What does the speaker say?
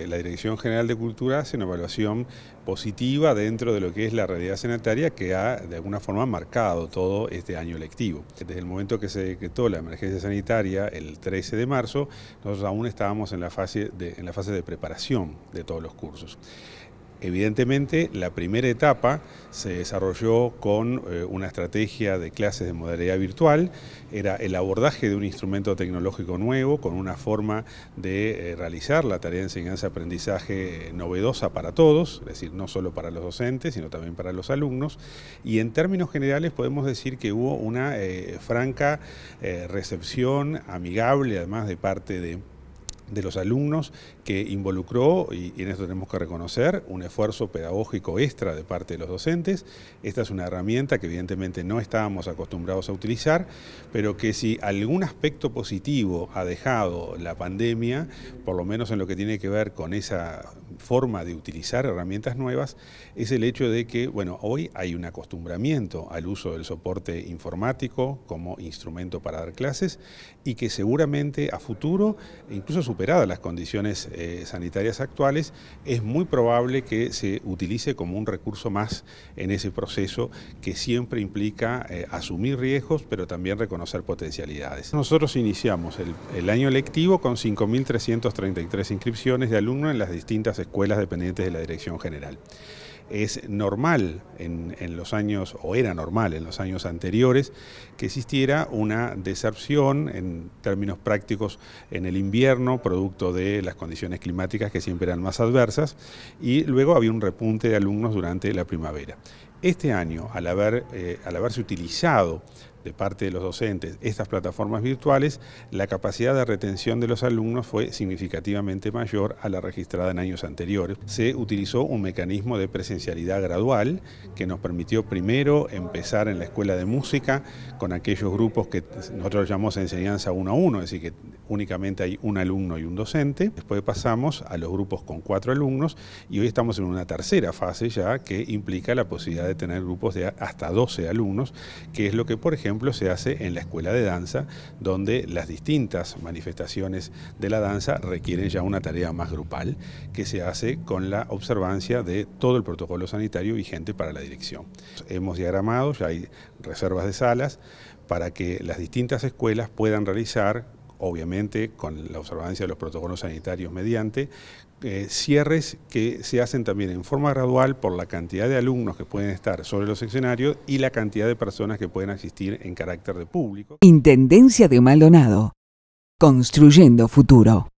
Eh, la Dirección General de Cultura hace una evaluación positiva dentro de lo que es la realidad sanitaria que ha de alguna forma marcado todo este año lectivo. Desde el momento que se decretó la emergencia sanitaria el 13 de marzo, nosotros aún estábamos en la fase de, en la fase de preparación de todos los cursos. Evidentemente, la primera etapa se desarrolló con eh, una estrategia de clases de modalidad virtual, era el abordaje de un instrumento tecnológico nuevo con una forma de eh, realizar la tarea de enseñanza-aprendizaje eh, novedosa para todos, es decir, no solo para los docentes, sino también para los alumnos. Y en términos generales podemos decir que hubo una franca recepción amigable, además de parte de de los alumnos que involucró, y en esto tenemos que reconocer, un esfuerzo pedagógico extra de parte de los docentes. Esta es una herramienta que evidentemente no estábamos acostumbrados a utilizar, pero que si algún aspecto positivo ha dejado la pandemia, por lo menos en lo que tiene que ver con esa forma de utilizar herramientas nuevas, es el hecho de que, bueno, hoy hay un acostumbramiento al uso del soporte informático como instrumento para dar clases y que seguramente a futuro, incluso su superadas las condiciones eh, sanitarias actuales, es muy probable que se utilice como un recurso más en ese proceso que siempre implica eh, asumir riesgos, pero también reconocer potencialidades. Nosotros iniciamos el, el año lectivo con 5.333 inscripciones de alumnos en las distintas escuelas dependientes de la Dirección General es normal en, los años, o era normal en los años anteriores, que existiera una deserción en términos prácticos en el invierno, producto de las condiciones climáticas que siempre eran más adversas, y luego había un repunte de alumnos durante la primavera. Este año, al, haber, eh, al haberse utilizado de parte de los docentes estas plataformas virtuales, la capacidad de retención de los alumnos fue significativamente mayor a la registrada en años anteriores. Se utilizó un mecanismo de presencialidad gradual que nos permitió primero empezar en la escuela de música con aquellos grupos que nosotros llamamos enseñanza uno a uno, es decir, que únicamente hay un alumno y un docente. Después pasamos a los grupos con cuatro alumnos y hoy estamos en una tercera fase ya que implica la posibilidad de tener grupos de hasta 12 alumnos, que es lo que por ejemplo se hace en la escuela de danza, donde las distintas manifestaciones de la danza requieren ya una tarea más grupal, que se hace con la observancia de todo el protocolo sanitario vigente para la dirección. Hemos diagramado, ya hay reservas de salas, para que las distintas escuelas puedan realizar obviamente con la observancia de los protocolos sanitarios mediante, eh, cierres que se hacen también en forma gradual por la cantidad de alumnos que pueden estar sobre los escenarios y la cantidad de personas que pueden asistir en carácter de público. Intendencia de Maldonado. Construyendo futuro.